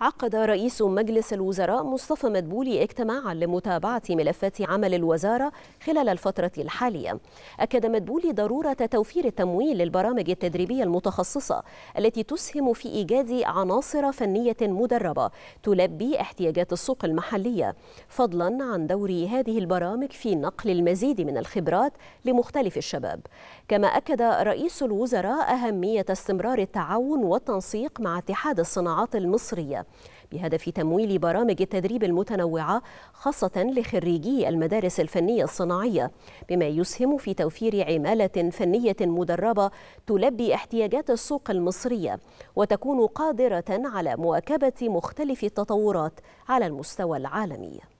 عقد رئيس مجلس الوزراء مصطفى مدبولي اجتماعا لمتابعة ملفات عمل الوزارة خلال الفترة الحالية أكد مدبولي ضرورة توفير التمويل للبرامج التدريبية المتخصصة التي تسهم في إيجاد عناصر فنية مدربة تلبي احتياجات السوق المحلية فضلا عن دور هذه البرامج في نقل المزيد من الخبرات لمختلف الشباب كما أكد رئيس الوزراء أهمية استمرار التعاون والتنسيق مع اتحاد الصناعات المصرية بهدف تمويل برامج التدريب المتنوعة خاصة لخريجي المدارس الفنية الصناعية بما يسهم في توفير عمالة فنية مدربة تلبي احتياجات السوق المصرية وتكون قادرة على مواكبة مختلف التطورات على المستوى العالمي